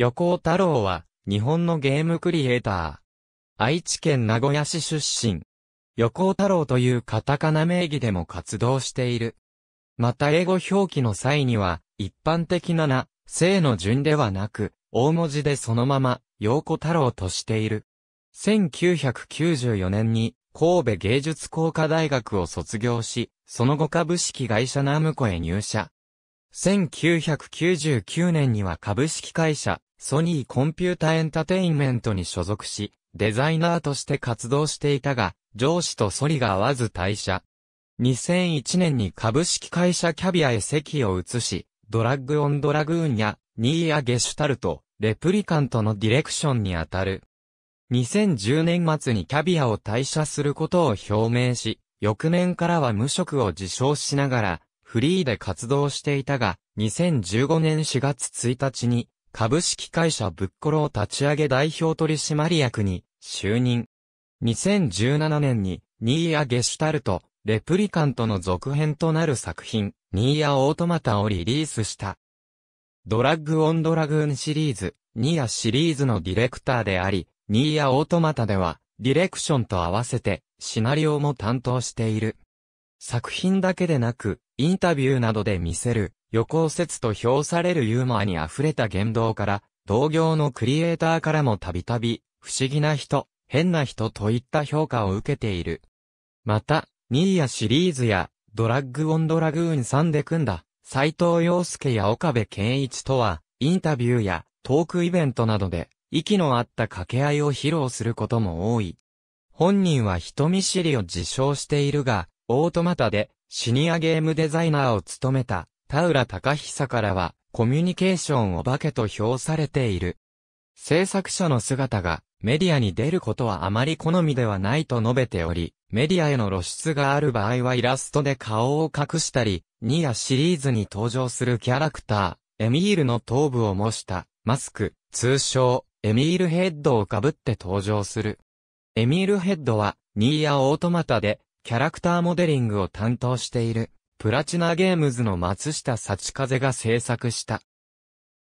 横尾太郎は、日本のゲームクリエイター。愛知県名古屋市出身。横尾太郎というカタカナ名義でも活動している。また英語表記の際には、一般的なな、性の順ではなく、大文字でそのまま、横尾太郎としている。1994年に、神戸芸術工科大学を卒業し、その後株式会社ナムコへ入社。1999年には株式会社、ソニーコンピュータエンタテインメントに所属し、デザイナーとして活動していたが、上司とソリが合わず退社。2001年に株式会社キャビアへ席を移し、ドラッグオンドラグーンや、ニーア・ゲシュタルト、レプリカントのディレクションにあたる。2010年末にキャビアを退社することを表明し、翌年からは無職を自称しながら、フリーで活動していたが、2015年4月1日に、株式会社ブッコロを立ち上げ代表取締役に就任。2017年にニーヤ・ゲシュタルト、レプリカントの続編となる作品、ニーヤ・オートマタをリリースした。ドラッグ・オン・ドラグーンシリーズ、ニーヤシリーズのディレクターであり、ニーヤ・オートマタでは、ディレクションと合わせて、シナリオも担当している。作品だけでなく、インタビューなどで見せる、予行説と評されるユーモアに溢れた言動から、同業のクリエイターからもたびたび、不思議な人、変な人といった評価を受けている。また、ニーヤシリーズや、ドラッグオンドラグーンさんで組んだ、斎藤洋介や岡部健一とは、インタビューやトークイベントなどで、息の合った掛け合いを披露することも多い。本人は人見知りを自称しているが、オートマタでシニアゲームデザイナーを務めた田浦隆久からは、コミュニケーションお化けと評されている。制作者の姿がメディアに出ることはあまり好みではないと述べており、メディアへの露出がある場合はイラストで顔を隠したり、ーアシリーズに登場するキャラクター、エミールの頭部を模したマスク、通称、エミールヘッドをかぶって登場する。エミールヘッドは、ニーヤオートマタで、キャラクターモデリングを担当している。プラチナゲームズの松下幸風が制作した。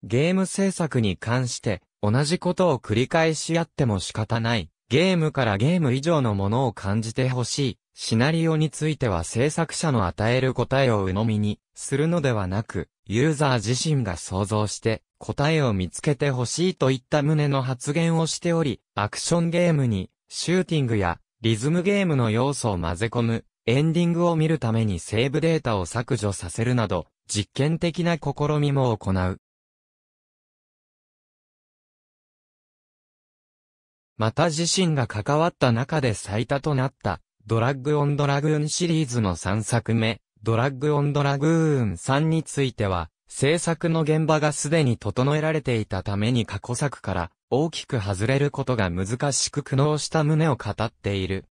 ゲーム制作に関して、同じことを繰り返しやっても仕方ない。ゲームからゲーム以上のものを感じてほしい。シナリオについては制作者の与える答えを鵜呑みにするのではなく、ユーザー自身が想像して答えを見つけてほしいといった旨の発言をしており、アクションゲームにシューティングやリズムゲームの要素を混ぜ込むエンディングを見るためにセーブデータを削除させるなど、実験的な試みも行う。また自身が関わった中で最多となった、ドラッグオンドラグーンシリーズの3作目、ドラッグオンドラグーン3については、制作の現場がすでに整えられていたために過去作から大きく外れることが難しく苦悩した旨を語っている。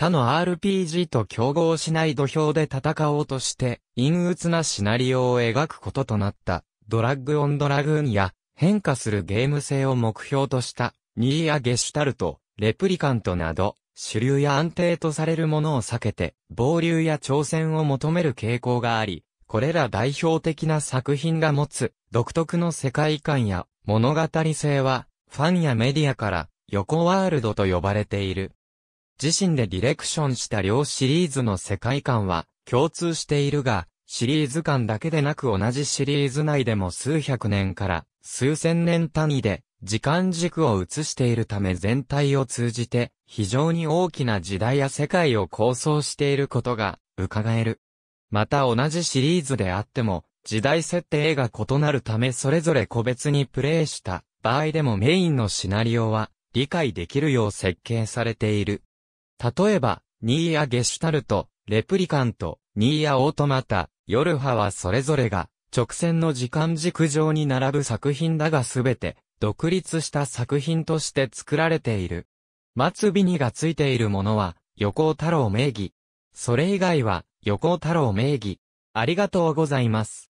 他の RPG と競合しない土俵で戦おうとして、陰鬱なシナリオを描くこととなった、ドラッグオンドラグーンや、変化するゲーム性を目標とした、ニーやゲシュタルト、レプリカントなど、主流や安定とされるものを避けて、暴流や挑戦を求める傾向があり、これら代表的な作品が持つ、独特の世界観や物語性は、ファンやメディアから、横ワールドと呼ばれている。自身でディレクションした両シリーズの世界観は共通しているが、シリーズ間だけでなく同じシリーズ内でも数百年から数千年単位で時間軸を移しているため全体を通じて非常に大きな時代や世界を構想していることが伺える。また同じシリーズであっても時代設定が異なるためそれぞれ個別にプレイした場合でもメインのシナリオは理解できるよう設計されている。例えば、ニーヤ・ゲシュタルト、レプリカント、ニーヤ・オートマタ、ヨルハはそれぞれが、直線の時間軸上に並ぶ作品だがすべて、独立した作品として作られている。末尾にがついているものは、横尾太郎名義。それ以外は、横尾太郎名義。ありがとうございます。